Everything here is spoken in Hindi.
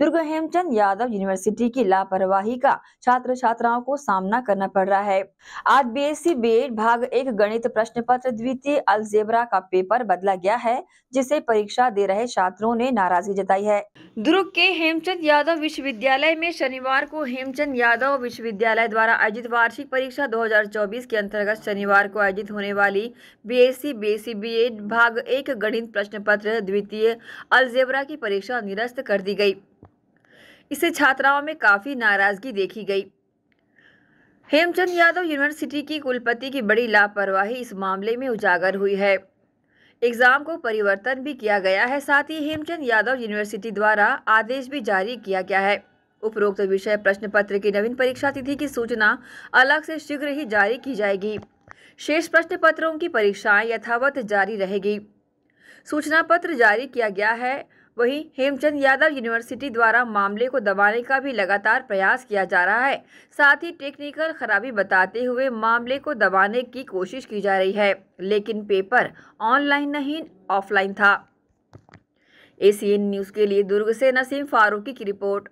दुर्गा हेमचंद यादव यूनिवर्सिटी की लापरवाही का छात्र छात्राओं को सामना करना पड़ रहा है आज बीएससी एस भाग एक गणित प्रश्न पत्र द्वितीय अलजेबरा का पेपर बदला गया है जिसे परीक्षा दे रहे छात्रों ने नाराजगी जताई है दुर्ग के हेमचंद यादव विश्वविद्यालय में शनिवार को हेमचंद यादव विश्वविद्यालय द्वारा आयोजित वार्षिक परीक्षा 2024 के अंतर्गत शनिवार को आयोजित होने वाली बी एस बीएड भाग एक गणित प्रश्न पत्र द्वितीय अलजेबरा की परीक्षा निरस्त कर दी गई इससे छात्राओं में काफ़ी नाराज़गी देखी गई हेमचंद यादव यूनिवर्सिटी की कुलपति की बड़ी लापरवाही इस मामले में उजागर हुई है एग्ज़ाम को परिवर्तन भी किया गया है साथ ही हेमचंद यादव यूनिवर्सिटी द्वारा आदेश भी जारी किया गया है उपरोक्त विषय प्रश्न पत्र की नवीन परीक्षा तिथि की सूचना अलग से शीघ्र ही जारी की जाएगी शेष प्रश्न पत्रों की परीक्षाएं यथावत जारी रहेगी सूचना पत्र जारी किया गया है वहीं हेमचंद यादव यूनिवर्सिटी द्वारा मामले को दबाने का भी लगातार प्रयास किया जा रहा है साथ ही टेक्निकल खराबी बताते हुए मामले को दबाने की कोशिश की जा रही है लेकिन पेपर ऑनलाइन नहीं ऑफलाइन था एसीएन न्यूज़ के लिए दुर्ग से नसीम फारूकी की रिपोर्ट